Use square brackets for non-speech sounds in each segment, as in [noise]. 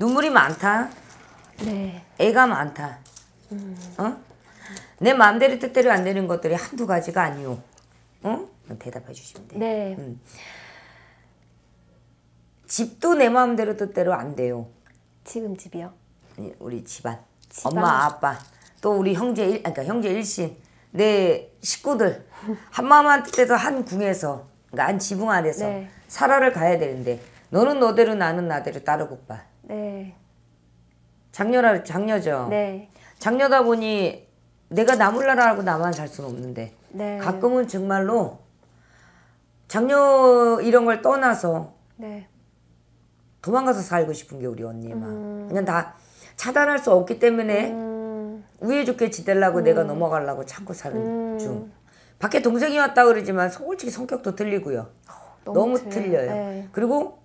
눈물이 많다. 네. 애가 많다. 음. 어? 내 마음대로 뜻대로 안 되는 것들이 한두 가지가 아니오. 어? 대답해 주시면 돼 네. 음. 집도 내 마음대로 뜻대로 안 돼요. 지금 집이요? 아니, 우리 집안. 집안. 엄마, 아빠, 또 우리 형제 일, 그러니까 형제 일신, 내 식구들 [laughs] 한마음 한뜻에서 한 궁에서 그러니까 한 지붕 아래서 네. 살아를 가야 되는데 너는 너대로 나는 나대로 따르고봐. 네. 장녀라 장녀죠. 네. 장녀다 보니 내가 나몰라라고 나만 살 수는 없는데 네. 가끔은 정말로 장녀 이런 걸 떠나서 네. 도망가서 살고 싶은 게 우리 언니만 음. 그냥 다 차단할 수 없기 때문에 음. 우애 좋게 지대려고 음. 내가 넘어가려고 참고 사는 음. 중 밖에 동생이 왔다 그러지만 솔직히 성격도 틀리고요 너무, 너무 틀려요 네. 그리고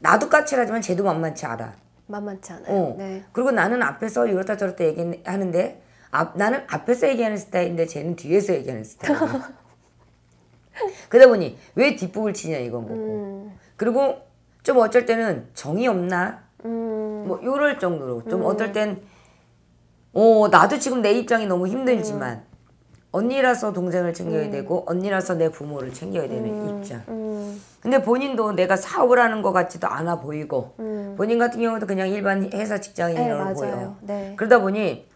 나도 까칠하지만 쟤도 만만치 않아 만만치 않아요. 어. 네. 그리고 나는 앞에서 이렇다 저렇다 얘기하는데 앞, 나는 앞에서 얘기하는 스타일인데 쟤는 뒤에서 얘기하는 스타일. [laughs] 그러다 보니 왜 뒷북을 치냐 이건 거고. 뭐. 음. 그리고 좀 어쩔 때는 정이 없나? 음. 뭐 요럴 정도로 좀 음. 어떨 땐 어, 나도 지금 내 입장이 너무 힘들지만 음. 언니라서 동생을 챙겨야 음. 되고 언니라서 내 부모를 챙겨야 되는 음. 입장. 음. 근데 본인도 내가 사업을 하는 것 같지도 않아 보이고 음. 본인 같은 경우도 그냥 일반 회사 직장인으로 네, 보여. 네. 그러다 보니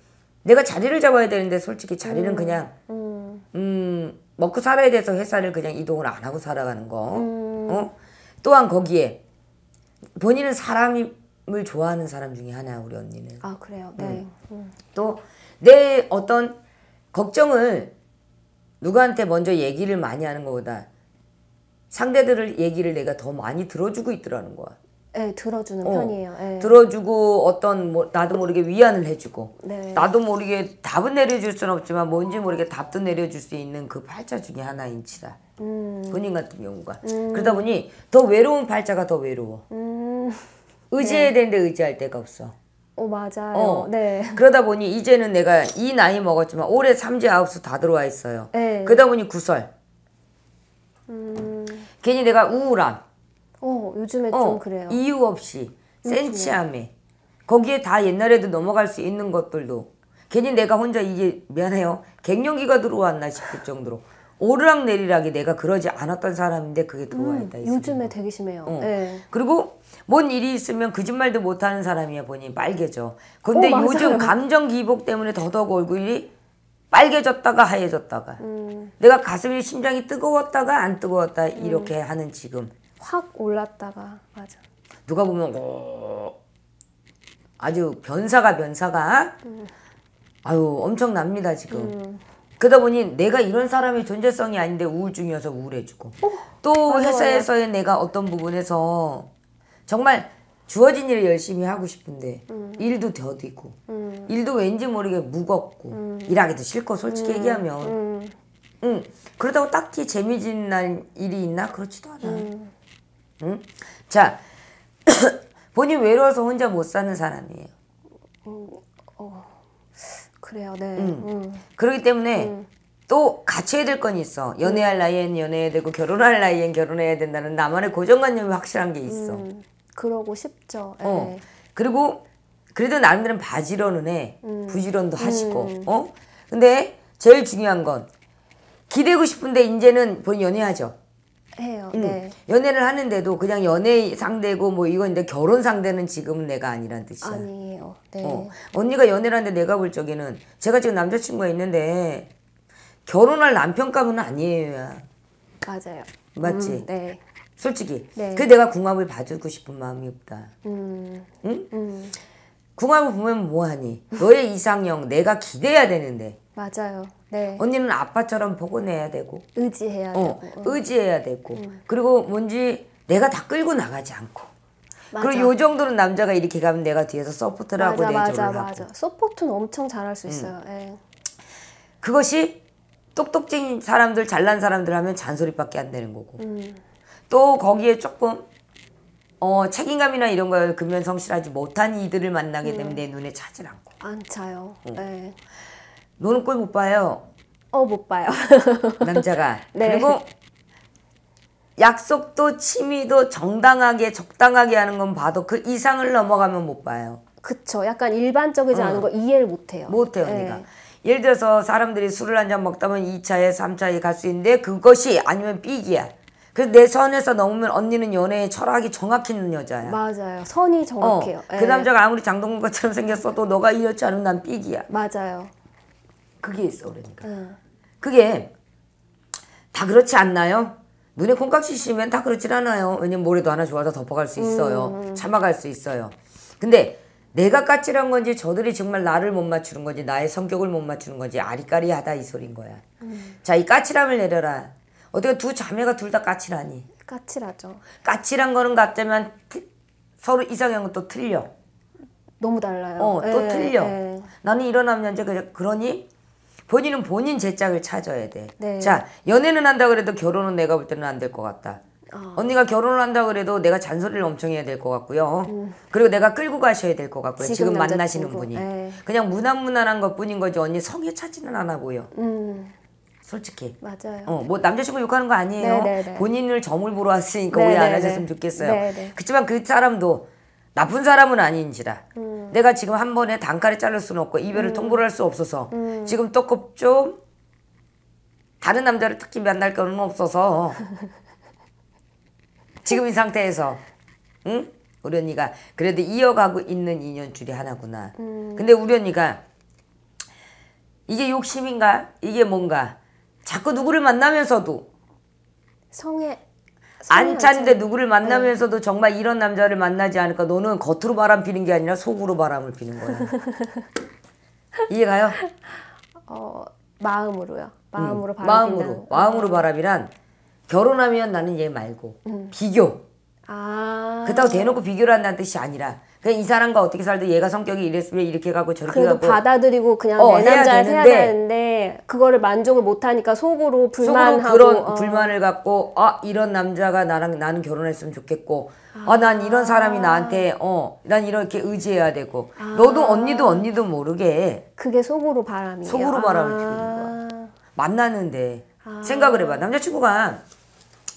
내가 자리를 잡아야 되는데 솔직히 자리는 음, 그냥 음. 음. 먹고 살아야 돼서 회사를 그냥 이동을 안 하고 살아가는 거. 어? 또한 거기에 본인은 사람을 좋아하는 사람 중에 하나 우리 언니는. 아 그래요. 네. 또 내 어떤 걱정을 누구한테 먼저 얘기를 많이 하는 것보다 상대들을 얘기를 내가 더 많이 들어주고 있더라는 거야. 네, 들어주는 어, 편이에요. 네. 들어주고 어떤 뭐, 나도 모르게 위안을 해주고 네. 나도 모르게 답은 내려줄 수는 없지만 뭔지 모르게 답도 내려줄 수 있는 그 팔자 중에 하나인치다 음. 본인 같은 경우가. 음. 그러다 보니 더 외로운 팔자가 더 외로워. 음. 의지해야 네. 되는데 의지할 데가 없어. 어 맞아요. 어. 네. 그러다 보니 이제는 내가 이 나이 먹었지만 올해 삼재 아홉수 다 들어와 있어요. 네. 그러다 보니 구설. 음... 괜히 내가 우울함. 어 요즘에 어, 좀 그래요. 이유 없이 음, 센치함에 거기에 다 옛날에도 넘어갈 수 있는 것들도 괜히 내가 혼자 이게 미안해요. 갱년기가 들어왔나 싶을 정도로 오르락내리락이 내가 그러지 않았던 사람인데 그게 음, 들어와있다. 음, 요즘에 되게 심해요. 어. 네. 그리고 뭔 일이 있으면 거짓말도 못하는 사람이야 보니 빨개져. 근데 오, 어, 요즘 감정 기복 때문에 더더욱 얼굴이 빨개졌다가 하얘졌다가 음. 내가 가슴이 심장이 뜨거웠다가 안 뜨거웠다 음. 이렇게 음. 하는 지금 확 올랐다가 맞아. 누가 보면 오, 어, 아주 변사가 변사가 음. 아유 엄청납니다 지금. 그러다 보니 내가 이런 사람의 존재성이 아닌데 우울증이어서 우울해지고 어, 또 맞아, 회사에서의 내가 어떤 부분에서 정말 주어진 일을 열심히 하고 싶은데 음. 일도 더디고 음. 일도 왠지 모르게 무겁고 음. 일하기도 싫고 솔직히 음. 얘기하면 응 음. 음. 그러다고 딱히 재미진 날 일이 있나 그렇지도 않아 응? 자 [coughs] 본인 외로워서 혼자 못 사는 사람이에요 어. 그래요, 네. 음. 음. 그렇기 때문에 음. 또갖춰야될 건 있어. 연애할 나이엔 연애해야 되고 결혼할 나이엔 결혼해야 된다는 나만의 고정관념이 확실한 게 있어. 음. 그러고 싶죠. 어. 예. 그리고 그래도 나름대로 바지런은 해. 부지런도 하시고. 어? 근데 제일 중요한 건 기대고 싶은데 이제는 본 연애하죠. 해요. 음. 네. 연애를 하는데도 그냥 연애 상대고 뭐 이건 데 결혼 상대는 지금 내가 아니란 뜻이야. 아니에요. 네. 어. 언니가 연애를 하는데 내가 볼 적에는 제가 지금 남자친구가 있는데 결혼할 남편감은 아니에요. 맞아요. 맞지? 음, 네. 솔직히. 네. 그 내가 궁합을 봐주고 싶은 마음이 없다. 음. 응? 음. 궁합을 보면 뭐하니? 너의 이상형 내가 기대야 되는데. 맞아요. 네. 언니는 아빠처럼 보원해야 되고 의지해야 어, 되고 어. 의지해야 되고 음. 그리고 뭔지 내가 다 끌고 나가지 않고 맞아. 그리고 요 정도는 남자가 이렇게 가면 내가 뒤에서 서포트를 맞아, 하고 내조를 하 맞아. 서포트는 엄청 잘할 수 음. 있어요 음. 그것이 똑똑쟁이 사람들 잘난 사람들 하면 잔소리밖에 안 되는 거고 음. 또 거기에 조금 어, 책임감이나 이런 걸 근면 성실하지 못한 이들을 만나게 되면 음. 내 눈에 차질 않고 안 차요 어. 네. 노는 꼴 못 봐요. 어, 못 봐요. [laughs] 남자가. 네. 그리고 약속도 취미도 정당하게 적당하게 하는 건 봐도 그 이상을 넘어가면 못 봐요. 그쵸. 약간 일반적이지 어. 않은 거 이해를 못 해요. 못 해요, 네. 언가 예를 들어서 사람들이 술을 한 잔 먹다면 2차에 3차에 갈 수 있는데 그것이 아니면 삑이야. 그내 선에서 넘으면 언니는 연애의 철학이 정확히 는 여자야. 맞아요. 선이 정확해요. 어, 그 네. 남자가 아무리 장동건처럼 생겼어도 너가 이렇지 않으면 난 삑이야. 맞아요. 그게 있어 그러니까. 응. 그게 다 그렇지 않나요? 눈에 콩깍지 씌면다 그렇진 않아요. 왜냐면 모래도 하나 좋아서 덮어갈 수 있어요. 음, 음. 참아갈 수 있어요. 근데 내가 까칠한 건지 저들이 정말 나를 못 맞추는 건지 나의 성격을 못 맞추는 건지 아리까리하다 이 소린 거야. 음. 자, 이 까칠함을 내려라. 어떻게 두 자매가 둘 다 까칠하니? 까칠하죠. 까칠한 거는 같지만 서로 이상형은 또 틀려. 너무 달라요. 어, 또 에, 예, 틀려. 에. 예. 나는 일어나면 이제 그러니 본인은 본인 제짝을 찾아야 돼. 네. 자, 연애는 한다 그래도 결혼은 내가 볼 때는 안 될 것 같다. 어. 언니가 결혼을 한다 그래도 내가 잔소리를 엄청 해야 될 것 같고요. 음. 그리고 내가 끌고 가셔야 될 것 같고요. 지금, 지금 만나시는 분이. 에이. 네. 그냥 무난무난한 것 뿐인 거지 언니 성에 차지는 않아 보여. 음. 솔직히. 맞아요. 어, 뭐 남자친구 욕하는 거 아니에요. 네네네. 네, 네. 본인을 점을 보러 왔으니까 네네네. 오해 안 하셨으면 좋겠어요. 네네. 그렇지만 그 사람도 나쁜 사람은 아닌지라. 음. 내가 지금 한 번에 단칼에 자를 수는 없고 이별을 음. 통보를 할 수 없어서 음. 지금 떡급 좀 다른 남자를 특히 만날 거는 없어서 [laughs] 지금 이 상태에서 응? 우리 언니가 그래도 이어가고 있는 인연 줄이 하나구나. 음. 근데 우리 언니가 이게 욕심인가? 이게 뭔가? 자꾸 누구를 만나면서도 성에 안찬데 누구를 만나면서도 네. 정말 이런 남자를 만나지 않을까 너는 겉으로 바람 피는 게 아니라 속으로 바람을 피는 거야 [laughs] 이해가요? 어 마음으로요 마음으로 음, 바람 마음으로 마음으로 바람이란 결혼하면 나는 얘 말고 음. 비교 아. 그렇다고 대놓고 비교를 한다는 뜻이 아니라 그냥 이 사람과 어떻게 살든 얘가 성격이 이랬으면 이렇게 가고 저렇게 가고 받아들이고 그냥 어, 내 남자를 해야, 되는데, 해야 되는데 그거를 만족을 못하니까 속으로 불만하고 속으로 그런 어. 불만을 갖고 아 이런 남자가 나랑 나는 결혼했으면 좋겠고 아난 아, 이런 아. 사람이 나한테 어 난 이렇게 의지해야 되고 아. 너도 언니도 언니도 모르게 그게 속으로 바람이 속으로 바람을 아. 피우는 거야 만나는데 아. 생각을 해봐 남자친구가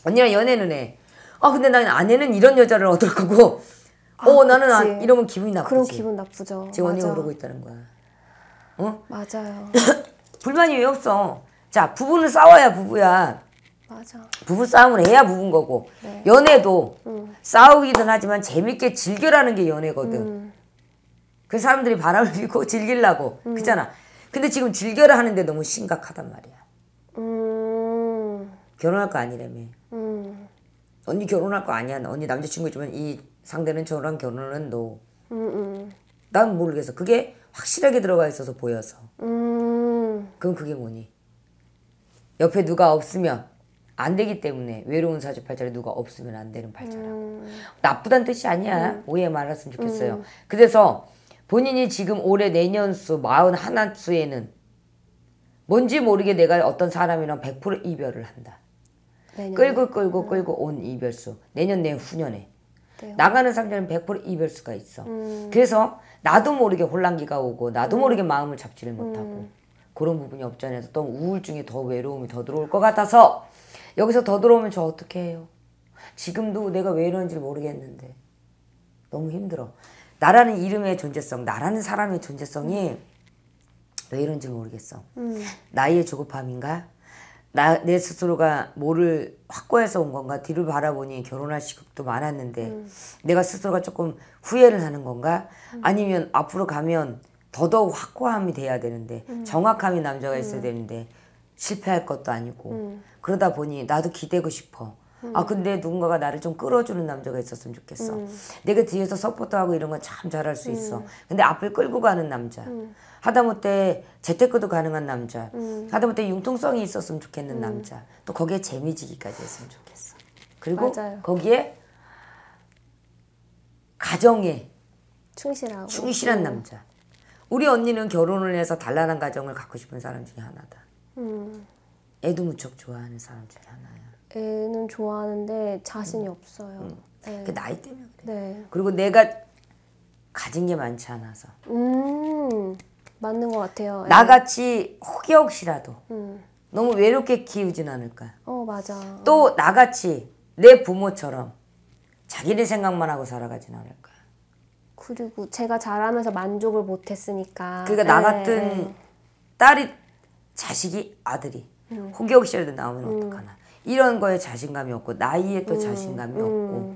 언니랑 연애는 해아 근데 나는 아내는 이런 여자를 얻을 거고 아, 어 나는 아, 이러면 기분이 나쁘지. 그런 기분 나쁘죠. 지금 언니가 그러고 있다는 거야. 어? 맞아요. [laughs] 불만이 왜 없어? 자 부부는 싸워야 부부야. 맞아. 부부 싸움을 해야 부부인 거고 네. 연애도 음. 싸우기든 하지만 재밌게 즐겨라는 게 연애거든. 음. 그 사람들이 바람을 피고 [laughs] 즐길라고 음. 그잖아. 근데 지금 즐겨라 하는데 너무 심각하단 말이야. 음. 결혼할 거 아니라며. 음. 언니 결혼할 거 아니야. 언니 남자친구 있으면이 상대는 저랑 결혼은 너. 난 모르겠어. 그게 확실하게 들어가 있어서 보여서. 음. 그럼 그게 뭐니? 옆에 누가 없으면 안 되기 때문에 외로운 사주 팔자리 누가 없으면 안 되는 팔자라고. 음. 나쁘단 뜻이 아니야. 음. 오해 말았으면 좋겠어요. 음. 그래서 본인이 지금 올해 내년 수 마흔 하나 수에는 뭔지 모르게 내가 어떤 사람이랑 100% 이별을 한다. 내년에. 끌고 끌고 끌고 온 이별수. 내년 내후년에. 네. 나가는 상자는100% 이별수가 있어. 음. 그래서 나도 모르게 혼란기가 오고 나도 음. 모르게 마음을 잡지를 음. 못하고 음. 그런 부분이 없잖아요또우울증에더 외로움이 더 들어올 것 같아서 여기서 더 들어오면 저 어떻게 해요? 지금도 내가 왜 이러는지 모르겠는데 너무 힘들어. 나라는 이름의 존재성, 나라는 사람의 존재성이 음. 왜이러는지 모르겠어. 음. 나이의 조급함인가? 나, 내 스스로가 뭐를 확고해서 온 건가 뒤를 바라보니 결혼할 시급도 많았는데 음. 내가 스스로가 조금 후회를 하는 건가 음. 아니면 앞으로 가면 더더욱 확고함이 돼야 되는데 음. 정확함이 남자가 있어야 음. 되는데 실패할 것도 아니고 음. 그러다 보니 나도 기대고 싶어 음. 아 근데 누군가가 나를 좀 끌어주는 남자가 있었으면 좋겠어. 음. 내가 뒤에서 서포트하고 이런 건 참 잘할 수 있어. 음. 근데 앞을 끌고 가는 남자. 음. 하다못해 재테크도 가능한 남자. 음. 하다못해 융통성이 있었으면 좋겠는 남자. 또 거기에 재미지기까지 했으면 좋겠어. 그리고 맞아요. 거기에 가정에 충실하고 충실한 남자. 우리 언니는 결혼을 해서 단란한 가정을 갖고 싶은 사람 중에 하나다. 애도 무척 좋아하는 사람 중에 하나야. 애는 좋아하는데 자신이 음. 없어요. 음. 네. 그 나이 때문에 그래. 네. 그리고 내가 가진 게 많지 않아서. 음 맞는 것 같아요. 예. 나같이 혹여혹시라도 음. 너무 외롭게 키우진 않을까. 어 맞아. 또 나같이 내 부모처럼 자기네 생각만 하고 살아가진 않을까. 그리고 제가 잘하면서 만족을 못했으니까. 그러니까 네. 나 같은 딸이 자식이 아들이 음. 혹여혹시라도 나오면 음. 어떡하나. 이런 거에 자신감이 없고 나이에 또 음, 자신감이 음. 없고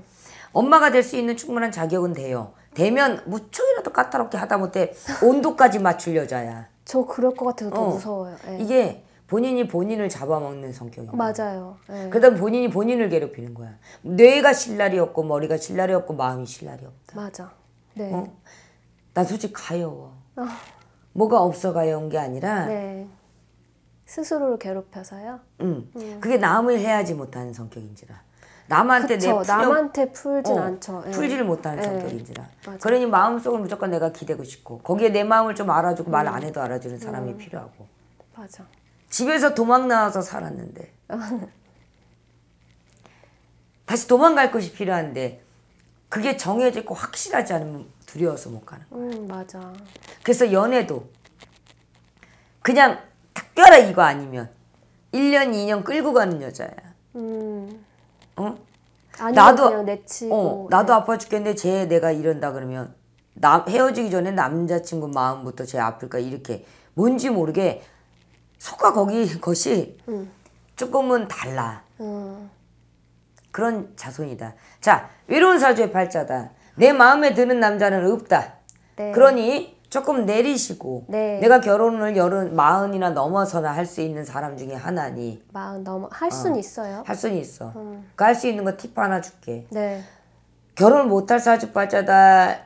엄마가 될 수 있는 충분한 자격은 돼요. 되면 무척이라도 까다롭게 하다못해 온도까지 맞출 여자야. 저 그럴 것 같아서 더 어. 무서워요. 네. 이게 본인이 본인을 잡아먹는 성격이에요. 맞아요. 네. 예. 그러다 본인이 본인을 괴롭히는 거야. 뇌가 실날이 없고 머리가 실날이 없고 마음이 실날이 없다. 맞아. 네. 어? 난 솔직히 가여워. 어. 뭐가 없어 가여운 게 아니라 네. 스스로를 괴롭혀서요. 음. 음. 그게 남을 해야지 못하는 성격인지라. 남한테 그쵸, 내 풀려, 남한테 풀진 어, 않죠. 예. 풀지를 못하는 예. 성격인지라. 맞아. 그러니 마음속은 무조건 내가 기대고 싶고 거기에 내 마음을 좀 알아주고 음. 말안 해도 알아주는 사람이 음. 필요하고. 맞아. 집에서 도망 나와서 살았는데 다시 도망갈 것이 필요한데 그게 정해져 고 확실하지 않으면 두려워서 못 가는 거야. 음 맞아. 그래서 연애도 그냥 특별해 이거 아니면 1년 2년 끌고 가는 여자야. 음. 어? 나도 아- 내치고, 어, 나도 네. 아파 죽겠는데 쟤 내가 이런다 그러면 나, 헤어지기 전에 남자친구 마음부터 쟤 아플까 이렇게 뭔지 모르게 속과 거기 것이 음. 조금은 달라. 음. 그런 자손이다. 자, 외로운 사주의 팔자다. 내 마음에 드는 남자는 없다. 네. 그러니 조금 내리시고 네. 내가 결혼을 여은 마흔이나 넘어서나 할 수 있는 사람 중에 하나니 마흔 넘어 할 수는 어, 있어요. 할 수는 있어. 음. 그할수 있는 거 팁 하나 줄게. 네. 결혼 못 할 사주팔자다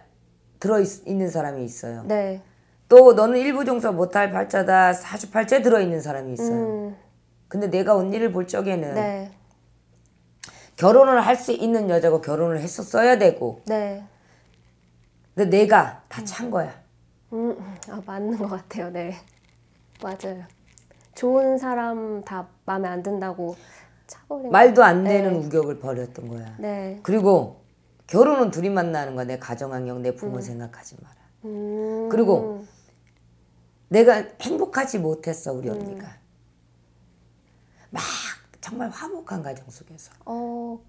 들어 있, 는 사람이 있어요. 네. 또 너는 일부종사 못할 팔자다 사주팔자 들어 있는 사람이 있어요. 음. 근데 내가 언니를 볼 적에는 네. 결혼을 할 수 있는 여자고 결혼을 했었어야 되고. 네. 근데 내가 다찬 음. 거야. 음, 음, 아, 맞는 것 같아요. 네. 맞아요. 좋은 사람 다 마음에 안 든다고 차버린 말도 안 되는 네. 우격을 벌였던 거야. 네. 그리고 결혼은 둘이 만나는 거야. 내 가정환경, 내 부모 음. 생각하지 마라. 음. 그리고 내가 행복하지 못했어, 우리 음. 언니가. 막 정말 화목한 가정 속에서. 어,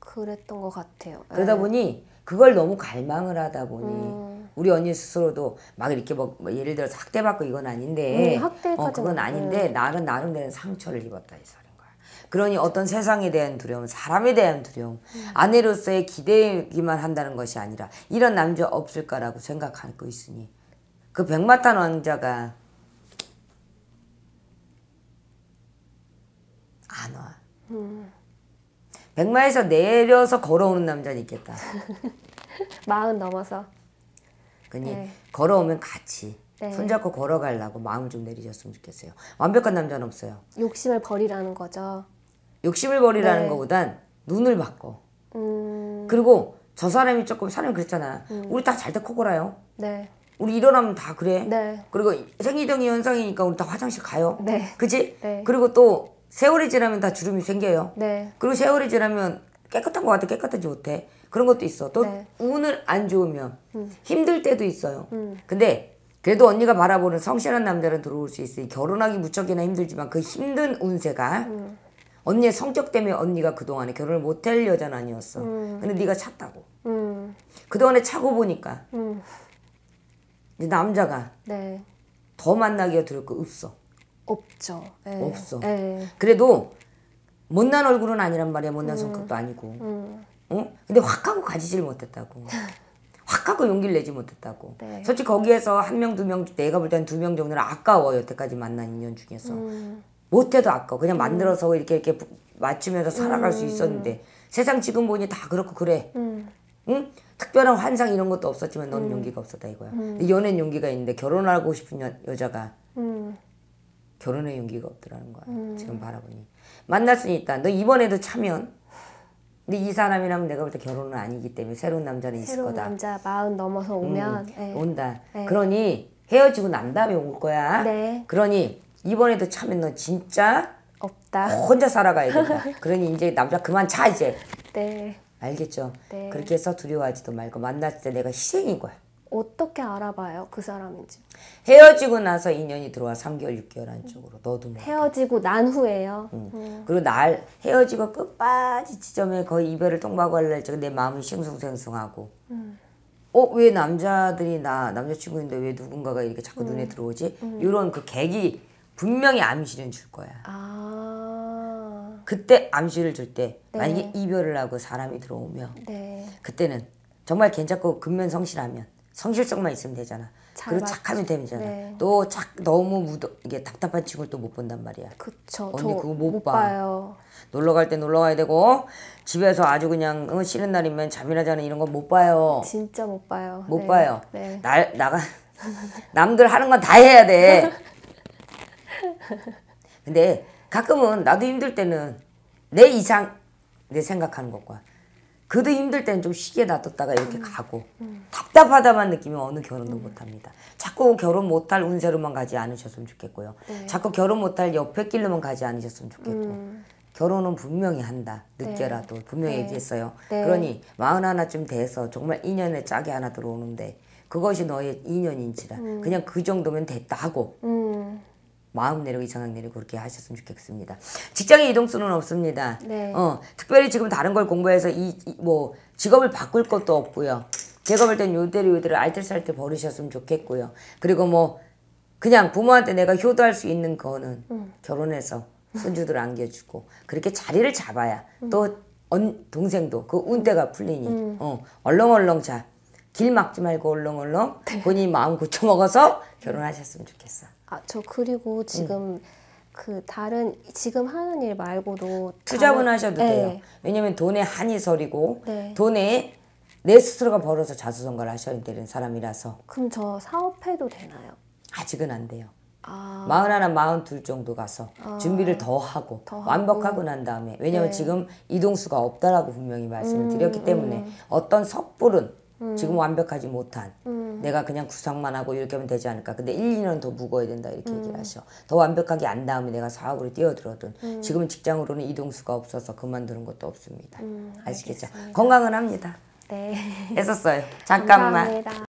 그랬던 것 같아요. 그러다 네. 보니 그걸 너무 갈망을 하다 보니 음. 우리 언니 스스로도 막 이렇게 뭐, 뭐 예를 들어서 학대받고 이건 아닌데 음, 학대까지 어, 그건 아닌데 음. 나는 나름대로 상처를 입었다 이소리 그러니 어떤 세상에 대한 두려움, 사람에 대한 두려움, 음. 아내로서의 기대기만 한다는 것이 아니라 이런 남자 없을까라고 생각하고 있으니 그 백마탄 왕자가 안 와. 음. 백마에서 내려서 걸어오는 남자는 있겠다. [laughs] 마흔 넘어서. 그니 네. 걸어오면 같이 네. 손잡고 걸어가려고 마음을 좀 내리셨으면 좋겠어요. 완벽한 남자는 없어요. 욕심을 버리라는 거죠. 욕심을 버리라는 네. 것보단 눈을 바꿔. 음... 그리고 저 사람이 조금 사람이 그랬잖아. 음. 우리 다잘때 코골아요. 네. 우리 일어나면 다 그래. 네. 그리고 생리정이 현상이니까 우리 다 화장실 가요. 네. 그지? 네. 그리고 또 세월이 지나면 다 주름이 생겨요. 네. 그리고 세월이 지나면 깨끗한 것 같아 깨끗하지 못해 그런 것도 있어 또 네. 운을 안 좋으면 음. 힘들 때도 있어요 음. 근데 그래도 언니가 바라보는 성실한 남자는 들어올 수 있으니 결혼하기 무척이나 힘들지만 그 힘든 운세가 음. 언니의 성격 때문에 언니가 그동안에 결혼을 못할 여자는 아니었어 음. 근데 네가 찼다고 음. 그동안에 차고 보니까 음. 이제 남자가 네. 더 만나기가 두렵고 없어 없죠 에 예. 없어 에 예. 그래도 못난 얼굴은 아니란 말이야. 못난 음. 성격도 아니고. 음. 어? 근데 확 하고 가지질 못했다고. [laughs] 확 하고 용기를 내지 못했다고. 네. 솔직히 거기에서 한 명, 두 명, 내가 볼 때는 두명 정도는 아까워. 여태까지 만난 인연 중에서. 음. 못해도 아까워. 그냥 음. 만들어서 이렇게 이렇게 맞추면서 살아갈 수 음. 있었는데. 세상 지금 보니 다 그렇고 그래. 음. 응? 특별한 환상 이런 것도 없었지만 넌 용기가 없었다 이거야. 연애 용기가 있는데 결혼하고 싶은 여, 여자가 결혼의 용기가 없더라는 거야. 음. 지금 바라보니. 만날 수는 있다. 너 이번에도 차면. 근데 이 사람이라면 내가 볼 때 결혼은 아니기 때문에 새로운 남자는 있을 새로운 거다. 남자 마흔 넘어서 음, 오면 음, 온다. 네. 그러니 헤어지고 난 다음에 올 거야. 네. 그러니 이번에도 차면 너 진짜 없다. 혼자 살아가야 된다. 그러니 이제 남자 그만 차 이제. 네. 알겠죠? 네. 그렇게 해서 두려워하지도 말고 만났을 때 내가 희생인 거야. 어떻게 알아봐요 그 사람인지? 헤어지고 나서 인연이 들어와 3개월 6개월 안쪽으로 너도 모 뭐 헤어지고 난 후에요. 응. 음. 그리고 날 헤어지고 끝까지 지점에 거의 이별을 통과하고 할 적에 내 마음이 싱숭생숭하고. 음. 어왜 남자들이 나 남자친구인데 왜 누군가가 이렇게 자꾸 음. 눈에 들어오지? 이런 음. 그 객이 분명히 암시는 줄 거야. 아. 그때 암시를 줄때 네. 만약에 이별을 하고 사람이 들어오면 네. 그때는 정말 괜찮고 근면 성실하면 성실성만 있으면 되잖아. 그리고 맞... 착하면 되잖아. 네. 또착 너무 무더 이게 답답한 친구를 또 못 본단 말이야. 그쵸. 언니 그거 못, 못 봐. 요 놀러 갈 때 놀러 가야 되고 집에서 아주 그냥 응, 쉬는 날이면 잠이나 자는 이런 거 못 봐요. 진짜 못 봐요. 못 네. 봐요. 네. 날 나가 [laughs] 남들 하는 건 다 해야 돼. 근데 가끔은 나도 힘들 때는 내 이상 내 생각하는 것과 그도 힘들 때는 좀 쉬게 놔뒀다가 이렇게 음. 가고 음. 답답하다만 느끼면 어느 결혼도 음. 못합니다. 자꾸 결혼 못할 운세로만 가지 않으셨으면 좋겠고요. 네. 자꾸 결혼 못할 옆에 길로만 가지 않으셨으면 좋겠고 음. 결혼은 분명히 한다. 늦게라도 네. 분명히 네. 얘기했어요. 네. 그러니 마흔 하나쯤 돼서 정말 인연의 짝이 하나 들어오는데 그것이 너의 인연인지라 음. 그냥 그 정도면 됐다 하고 음. 마음 내리고 이상향 내리고 그렇게 하셨으면 좋겠습니다. 직장의 이동수는 없습니다. 네. 어, 특별히 지금 다른 걸 공부해서 이 뭐 직업을 바꿀 것도 없고요. 제가 볼 땐 요대로 요대로 알뜰살뜰 버리셨으면 좋겠고요. 그리고 뭐 그냥 부모한테 내가 효도할 수 있는 거는 음. 결혼해서 음. 손주들 안겨주고 그렇게 자리를 잡아야 음. 또 언, 동생도 그 음. 운대가 풀리니 음. 어, 얼렁얼렁 자. 길 막지 말고 얼렁얼렁 네. 본인 마음 고쳐먹어서 결혼하셨으면 좋겠어. 아, 저 그리고 지금 음. 그 다른 지금 하는 일 말고도 투자분 하셔도 네. 돼요. 왜냐면 돈에 한이 서리고 네. 돈에 내 스스로가 벌어서 자수성가를 하셔야 되는 사람이라서. 그럼 저 사업해도 되나요? 아직은 안 돼요. 아. 마흔 하나, 마흔 둘 정도 가서 아, 준비를 더 하고, 더 완벽하고 난 다음에 왜냐면 네. 지금 이동수가 없다라고 분명히 말씀을 음, 드렸기 때문에 음. 어떤 섣부른 음. 지금 완벽하지 못한 음. 내가 그냥 구상만 하고 이렇게 하면 되지 않을까. 근데 1, 2년 더 묵어야 된다 이렇게 음. 얘기를 하셔. 더 완벽하게 안 다음에 내가 사업으로 뛰어들어든 음. 지금은 직장으로는 이동수가 없어서 그만두는 것도 없습니다. 음, 아시겠죠? 건강은 합니다. 네. 했었어요. [laughs] 잠깐만. 감사합니다.